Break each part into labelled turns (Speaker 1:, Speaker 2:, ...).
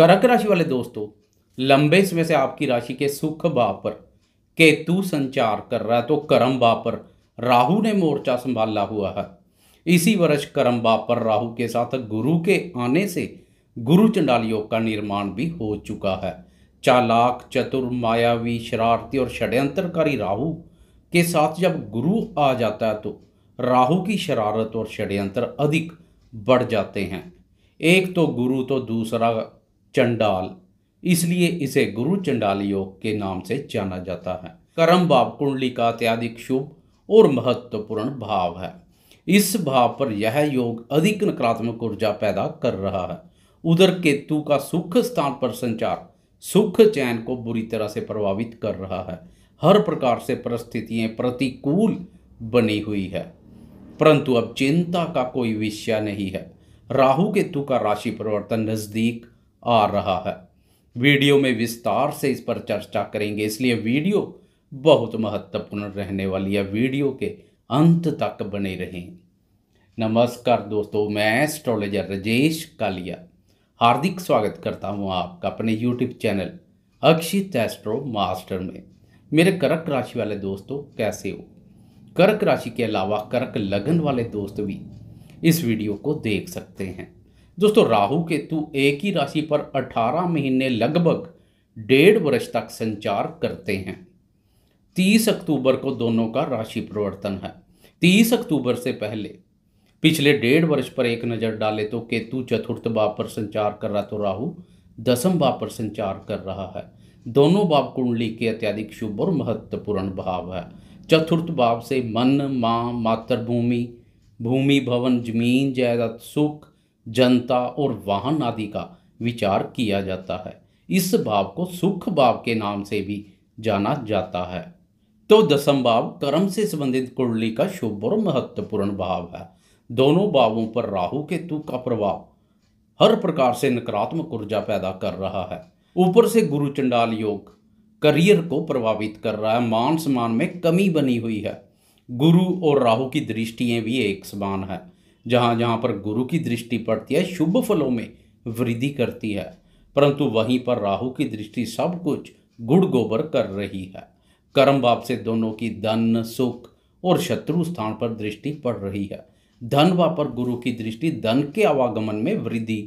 Speaker 1: कर्क राशि वाले दोस्तों लंबे समय से आपकी राशि के सुख भाव पर केतु संचार कर रहा है तो कर्म भाव पर राहु ने मोर्चा संभाला हुआ है इसी वर्ष कर्म भाव पर राहु के साथ गुरु के आने से गुरु चंडाल योग का निर्माण भी हो चुका है चालाक चतुर मायावी शरारती और षड्यंत्रकारी राहु के साथ जब गुरु आ जाता है तो राहु की शरारत और षड्यंत्र अधिक बढ़ जाते हैं एक तो गुरु तो दूसरा चंडाल इसलिए इसे गुरु चंडाल योग के नाम से जाना जाता है करम भाव कुंडली का अत्याधिक शुभ और महत्वपूर्ण भाव है इस भाव पर यह योग अधिक नकारात्मक ऊर्जा पैदा कर रहा है उधर केतु का सुख स्थान पर संचार सुख चैन को बुरी तरह से प्रभावित कर रहा है हर प्रकार से परिस्थितियां प्रतिकूल बनी हुई है परंतु अब चिंता का कोई विषय नहीं है राहु केतु का राशि परिवर्तन नज़दीक आ रहा है वीडियो में विस्तार से इस पर चर्चा करेंगे इसलिए वीडियो बहुत महत्वपूर्ण रहने वाली है वीडियो के अंत तक बने रहें नमस्कार दोस्तों मैं एस्ट्रोलॉजर राजेश कालिया हार्दिक स्वागत करता हूं आपका अपने YouTube channel Akshit astro master में मेरे कर्क राशि वाले दोस्तों कैसे हो कर्क राशि के अलावा कर्क लगन वाले दोस्त भी इस वीडियो को देख सकते हैं दोस्तों राहु केतु एक ही राशि पर 18 महीने लगभग डेढ़ वर्ष तक संचार करते हैं 30 अक्टूबर को दोनों का राशि परिवर्तन है 30 अक्टूबर से पहले पिछले डेढ़ वर्ष पर एक नज़र डाले तो केतु चतुर्थ भाव पर संचार कर रहा तो राहु दसम भाव पर संचार कर रहा है दोनों भाव कुंडली के अत्यधिक शुभ और महत्वपूर्ण भाव है चतुर्थ भाव से मन माँ मातृभूमि भूमि भवन जमीन जायदाद सुख जनता और वाहन आदि का विचार किया जाता है इस भाव को सुख भाव के नाम से भी जाना जाता है तो दसम भाव कर्म से संबंधित कुंडली का शुभ और महत्वपूर्ण भाव है दोनों भावों पर राहु केतु का प्रभाव हर प्रकार से नकारात्मक ऊर्जा पैदा कर रहा है ऊपर से गुरु चंडाल योग करियर को प्रभावित कर रहा है मान सम्मान में कमी बनी हुई है गुरु और राहु की दृष्टियां भी एक समान है जहाँ जहाँ पर गुरु की दृष्टि पड़ती है शुभ फलों में वृद्धि करती है परंतु वहीं पर राहु की दृष्टि सब कुछ गुड़ गोबर कर रही है कर्म बाप से दोनों की धन सुख और शत्रु स्थान पर दृष्टि पड़ रही है धन व पर गुरु की दृष्टि धन के आवागमन में वृद्धि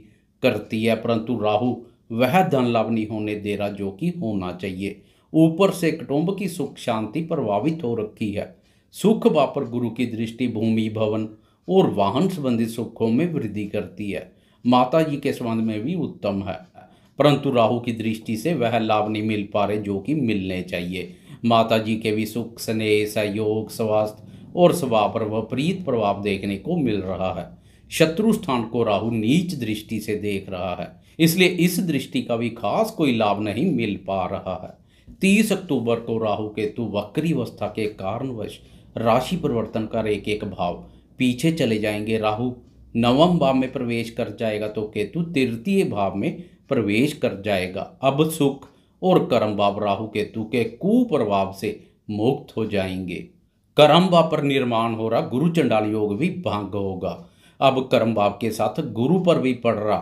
Speaker 1: करती है परंतु राहु वह धन लाभ नहीं होने दे रहा जो कि होना चाहिए ऊपर से कुटुंब की सुख शांति प्रभावित हो रखी है सुख वापर गुरु की दृष्टि भूमि भवन और वाहन संबंधित सुखों में वृद्धि करती है माता जी के संबंध में भी उत्तम है परंतु राहु की दृष्टि से वह लाभ नहीं मिल पा रहे जो कि मिलने चाहिए माता जी के भी सुख स्नेह सहयोग स्वास्थ्य और स्वभाव पर विपरीत प्रभाव देखने को मिल रहा है शत्रु स्थान को राहु नीच दृष्टि से देख रहा है इसलिए इस दृष्टि का भी खास कोई लाभ नहीं मिल पा रहा है तीस अक्टूबर को राहु केतु वक्री अवस्था के कारणवश राशि परिवर्तन का एक एक भाव पीछे चले जाएंगे राहु नवम भाव में प्रवेश कर जाएगा तो केतु तृतीय भाव में प्रवेश कर जाएगा अब सुख और कर्म भाव राहु केतु के कुप्रभाव से मुक्त हो जाएंगे कर्म भाव पर निर्माण हो रहा गुरु चंडाल योग भी भंग होगा अब कर्म भाव के साथ गुरु पर भी पड़ रहा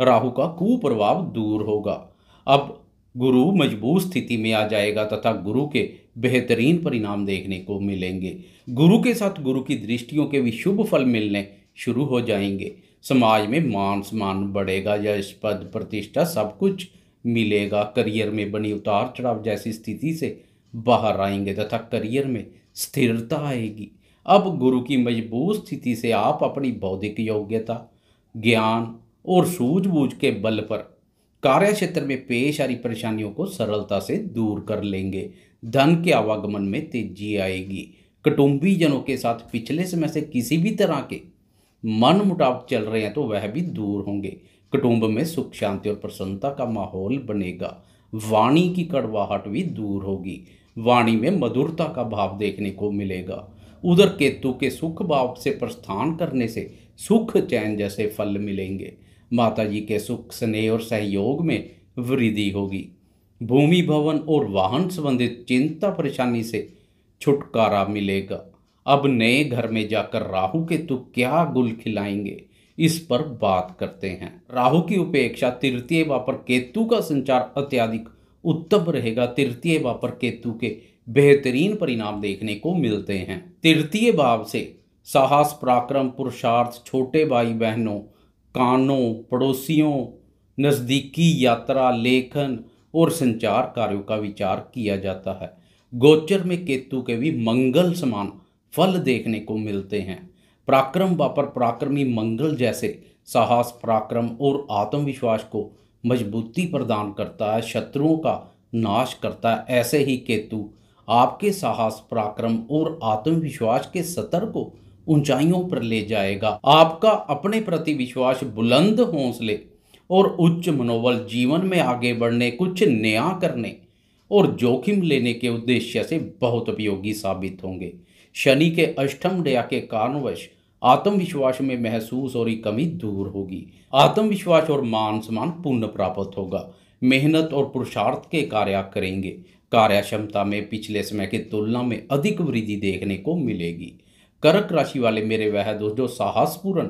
Speaker 1: राहु का कुप्रभाव दूर होगा अब गुरु मजबूत स्थिति में आ जाएगा तथा गुरु के बेहतरीन परिणाम देखने को मिलेंगे गुरु के साथ गुरु की दृष्टियों के भी शुभ फल मिलने शुरू हो जाएंगे समाज में मान सम्मान बढ़ेगा या इस पद प्रतिष्ठा सब कुछ मिलेगा करियर में बनी उतार चढ़ाव जैसी स्थिति से बाहर आएंगे तथा करियर में स्थिरता आएगी अब गुरु की मजबूत स्थिति से आप अपनी बौद्धिक योग्यता ज्ञान और सूझबूझ के बल पर कार्य क्षेत्र में पेश आ रही परेशानियों को सरलता से दूर कर लेंगे धन के आवागमन में तेजी आएगी कटुम्बी जनों के साथ पिछले समय से किसी भी तरह के मन मुटाव चल रहे हैं तो वह भी दूर होंगे कुटुंब में सुख शांति और प्रसन्नता का माहौल बनेगा वाणी की कड़वाहट भी दूर होगी वाणी में मधुरता का भाव देखने को मिलेगा उधर केतु के सुख भाव से प्रस्थान करने से सुख चैन जैसे फल मिलेंगे माता जी के सुख स्नेह और सहयोग में वृद्धि होगी भूमि भवन और वाहन संबंधित चिंता परेशानी से छुटकारा मिलेगा अब नए घर में जाकर राहु के तो क्या गुल खिलाएंगे इस पर बात करते हैं राहु की उपेक्षा तृतीय वापर केतु का संचार अत्याधिक उत्तम रहेगा तृतीय वापर केतु के बेहतरीन परिणाम देखने को मिलते हैं तृतीय भाव से साहस पराक्रम पुरुषार्थ छोटे भाई बहनों कानों पड़ोसियों नज़दीकी यात्रा लेखन और संचार कार्यों का विचार किया जाता है गोचर में केतु के भी मंगल समान फल देखने को मिलते हैं पराक्रम वापर पराक्रमी मंगल जैसे साहस पराक्रम और आत्मविश्वास को मजबूती प्रदान करता है शत्रुओं का नाश करता है ऐसे ही केतु आपके साहस पराक्रम और आत्मविश्वास के सतर को ऊंचाइयों पर ले जाएगा आपका अपने प्रति विश्वास बुलंद हौसले और उच्च मनोबल जीवन में आगे बढ़ने कुछ नया करने और जोखिम लेने के उद्देश्य से बहुत उपयोगी साबित होंगे शनि के अष्टम डया के कारणवश आत्मविश्वास में महसूस और कमी दूर होगी आत्मविश्वास और मान सम्मान पुनः प्राप्त होगा मेहनत और पुरुषार्थ के कार्य करेंगे कार्य क्षमता में पिछले समय की तुलना में अधिक वृद्धि देखने को मिलेगी कर्क राशि वाले मेरे वह दोस्त जो साहसपूर्ण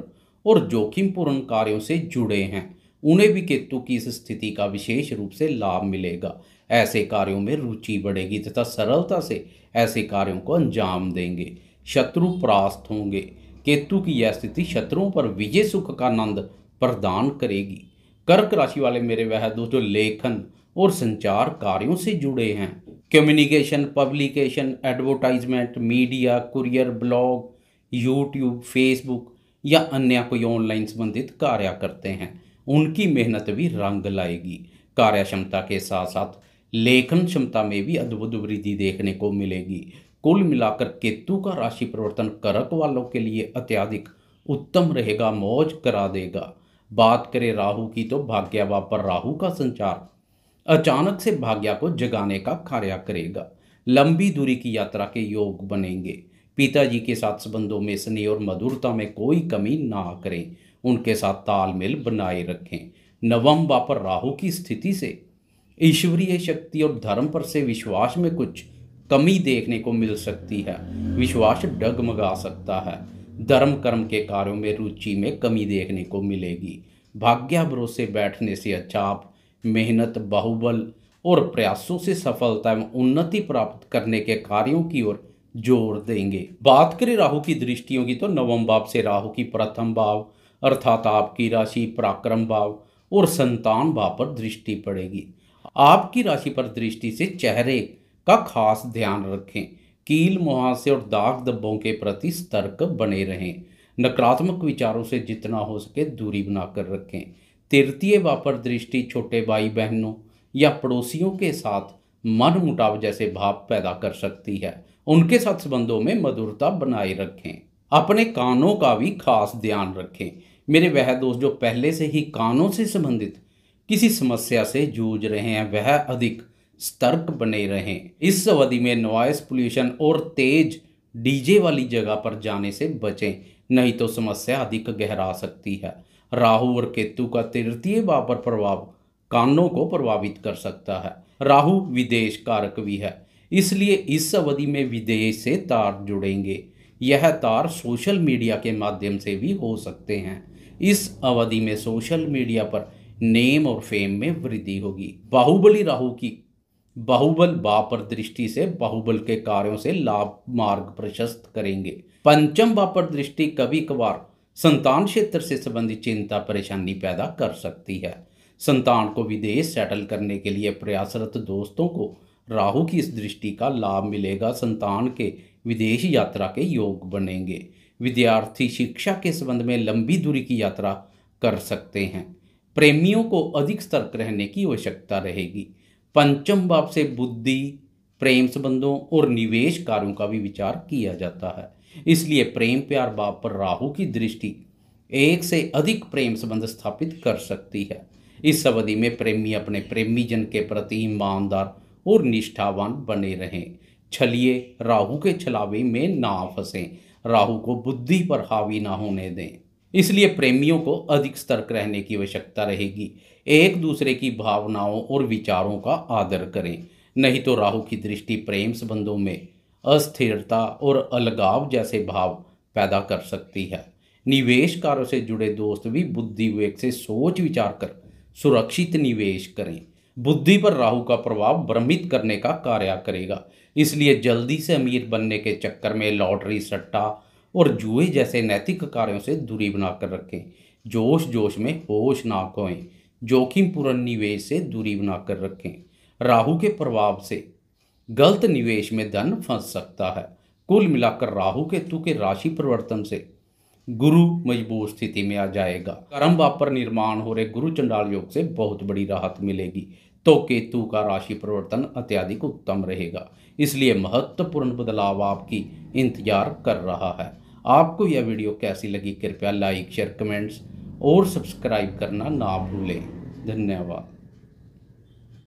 Speaker 1: और जोखिमपूर्ण कार्यों से जुड़े हैं उन्हें भी केतु की इस स्थिति का विशेष रूप से लाभ मिलेगा ऐसे कार्यों में रुचि बढ़ेगी तथा सरलता से ऐसे कार्यों को अंजाम देंगे शत्रु परास्त होंगे केतु की यह स्थिति शत्रुओं पर विजय सुख का आनंद प्रदान करेगी कर्क राशि वाले मेरे वह दोस्तों लेखन और संचार कार्यों से जुड़े हैं communication publication advertisement media courier blog YouTube Facebook या अन्य कोई ऑनलाइन संबंधित कार्य करते हैं उनकी मेहनत भी रंग लाएगी कार्य क्षमता के साथ साथ लेखन क्षमता में भी अद्भुत वृद्धि देखने को मिलेगी कुल मिलाकर केतु का राशि परिवर्तन करक वालों के लिए अत्याधिक उत्तम रहेगा मौज करा देगा बात करें राहु की तो भाग्यावा पर राहु का संचार अचानक से भाग्या को जगाने का कार्य करेगा लंबी दूरी की यात्रा के योग बनेंगे पिताजी के साथ संबंधों में स्नेह और मधुरता में कोई कमी ना करें उनके साथ तालमेल बनाए रखें नवम बापर राहु की स्थिति से ईश्वरीय शक्ति और धर्म पर से विश्वास में कुछ कमी देखने को मिल सकती है विश्वास डगमगा सकता है धर्म कर्म के कार्यों में रुचि में कमी देखने को मिलेगी भाग्य भरोसे बैठने से अच्छा आप मेहनत बाहुबल और प्रयासों से सफलता एवं उन्नति प्राप्त करने के कार्यों की ओर जोर देंगे बात करें राहु की दृष्टियों की तो नवम भाव से राहु की प्रथम भाव अर्थात आपकी राशि पराक्रम भाव और संतान भाव पर दृष्टि पड़ेगी आपकी राशि पर दृष्टि से चेहरे का खास ध्यान रखें कील मुहासे और दाग दब्बों के प्रति सतर्क बने रहें नकारात्मक विचारों से जितना हो सके दूरी बनाकर रखें तृतीय वापर दृष्टि छोटे भाई बहनों या पड़ोसियों के साथ मन मुटाव जैसे भाव पैदा कर सकती है उनके साथ संबंधों में मधुरता बनाए रखें अपने कानों का भी खास ध्यान रखें मेरे वह दोस्त जो पहले से ही कानों से संबंधित किसी समस्या से जूझ रहे हैं वह अधिक सतर्क बने रहें इस अवधि में नॉइस पोल्यूशन और तेज डीजे वाली जगह पर जाने से बचें नहीं तो समस्या अधिक गहरा सकती है राहु और केतु का तृतीय भाव पर प्रभाव कानों को प्रभावित कर सकता है राहु विदेश कारक भी है इसलिए इस अवधि में विदेश से तार जुड़ेंगे यह तार सोशल मीडिया के माध्यम से भी हो सकते हैं इस अवधि में सोशल मीडिया पर नेम और फेम में वृद्धि होगी बाहुबली राहु की बाहुबल बापर दृष्टि से बाहुबल के कार्यों से लाभ मार्ग प्रशस्त करेंगे पंचम बापर दृष्टि कभी कभार संतान क्षेत्र से संबंधित चिंता परेशानी पैदा कर सकती है संतान को विदेश सेटल करने के लिए प्रयासरत दोस्तों को राहु की इस दृष्टि का लाभ मिलेगा संतान के विदेश यात्रा के योग बनेंगे विद्यार्थी शिक्षा के संबंध में लंबी दूरी की यात्रा कर सकते हैं प्रेमियों को अधिक सतर्क रहने की आवश्यकता रहेगी पंचम भाव से बुद्धि प्रेम संबंधों और निवेश कार्यों का भी विचार किया जाता है इसलिए प्रेम प्यार भाव पर राहु की दृष्टि एक से अधिक प्रेम संबंध स्थापित कर सकती है इस अवधि में प्रेमी अपने प्रेमी जन के प्रति ईमानदार और निष्ठावान बने रहें छलिए राहु के छलावे में ना फंसें राहु को बुद्धि पर हावी ना होने दें इसलिए प्रेमियों को अधिक सतर्क रहने की आवश्यकता रहेगी एक दूसरे की भावनाओं और विचारों का आदर करें नहीं तो राहु की दृष्टि प्रेम संबंधों में अस्थिरता और अलगाव जैसे भाव पैदा कर सकती है निवेश कार्यों से जुड़े दोस्त भी बुद्धि विवेक से सोच विचार कर सुरक्षित निवेश करें बुद्धि पर राहु का प्रभाव भ्रमित करने का कार्य करेगा इसलिए जल्दी से अमीर बनने के चक्कर में लॉटरी सट्टा और जुए जैसे नैतिक कार्यों से दूरी बनाकर रखें जोश जोश में होश ना खोएं जोखिम पूर्ण निवेश से दूरी बनाकर रखें राहु के प्रभाव से गलत निवेश में धन फंस सकता है कुल मिलाकर राहु केतु के, के राशि परिवर्तन से गुरु मजबूत स्थिति में आ जाएगा कर्म वापर निर्माण हो रहे गुरु चंडाल योग से बहुत बड़ी राहत मिलेगी तो केतु का राशि परिवर्तन अत्यधिक उत्तम रहेगा इसलिए महत्वपूर्ण बदलाव आपकी इंतजार कर रहा है आपको यह वीडियो कैसी लगी कृपया लाइक शेयर कमेंट्स और सब्सक्राइब करना ना भूलें धन्यवाद